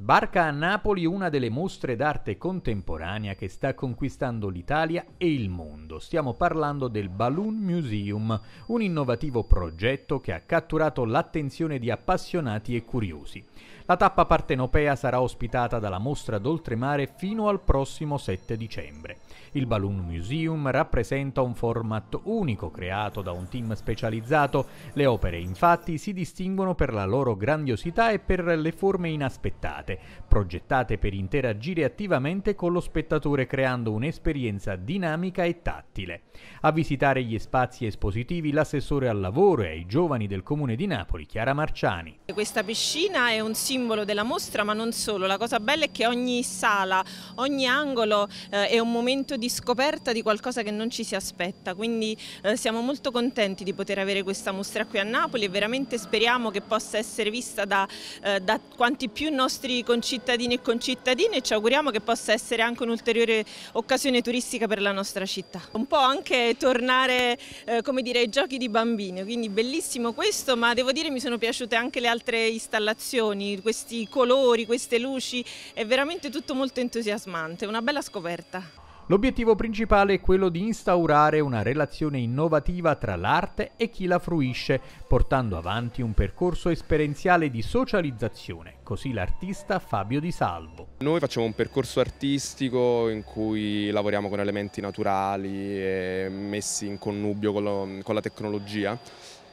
Sbarca a Napoli una delle mostre d'arte contemporanea che sta conquistando l'Italia e il mondo. Stiamo parlando del Balloon Museum, un innovativo progetto che ha catturato l'attenzione di appassionati e curiosi. La tappa partenopea sarà ospitata dalla mostra d'oltremare fino al prossimo 7 dicembre. Il Balloon Museum rappresenta un format unico creato da un team specializzato. Le opere infatti si distinguono per la loro grandiosità e per le forme inaspettate aperte, progettate per interagire attivamente con lo spettatore creando un'esperienza dinamica e tattile. A visitare gli spazi espositivi l'assessore al lavoro e ai giovani del comune di Napoli, Chiara Marciani. Questa piscina è un simbolo della mostra ma non solo, la cosa bella è che ogni sala, ogni angolo eh, è un momento di scoperta di qualcosa che non ci si aspetta, quindi eh, siamo molto contenti di poter avere questa mostra qui a Napoli e veramente speriamo che possa essere vista da, eh, da quanti più nostri nostri concittadini e concittadine e ci auguriamo che possa essere anche un'ulteriore occasione turistica per la nostra città. Un po' anche tornare eh, come dire, ai giochi di bambini, quindi bellissimo questo, ma devo dire mi sono piaciute anche le altre installazioni, questi colori, queste luci, è veramente tutto molto entusiasmante, una bella scoperta. L'obiettivo principale è quello di instaurare una relazione innovativa tra l'arte e chi la fruisce, portando avanti un percorso esperienziale di socializzazione, così l'artista Fabio Di Salvo. Noi facciamo un percorso artistico in cui lavoriamo con elementi naturali e messi in connubio con, lo, con la tecnologia.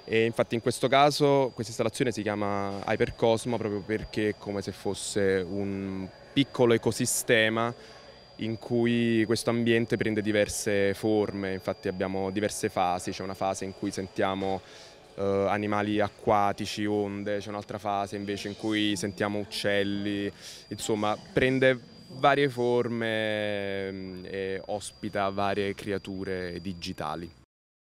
E infatti in questo caso questa installazione si chiama Hypercosmo proprio perché è come se fosse un piccolo ecosistema in cui questo ambiente prende diverse forme, infatti abbiamo diverse fasi, c'è una fase in cui sentiamo eh, animali acquatici, onde, c'è un'altra fase invece in cui sentiamo uccelli, insomma prende varie forme mm, e ospita varie creature digitali.